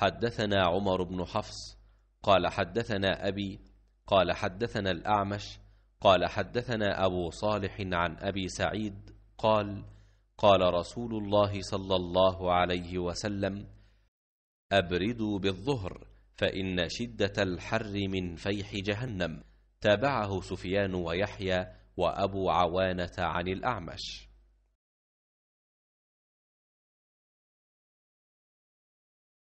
حدثنا عمر بن حفص قال حدثنا أبي قال حدثنا الأعمش قال حدثنا أبو صالح عن أبي سعيد قال قال رسول الله صلى الله عليه وسلم أبردوا بالظهر فإن شدة الحر من فيح جهنم تابعه سفيان ويحيى وأبو عوانة عن الأعمش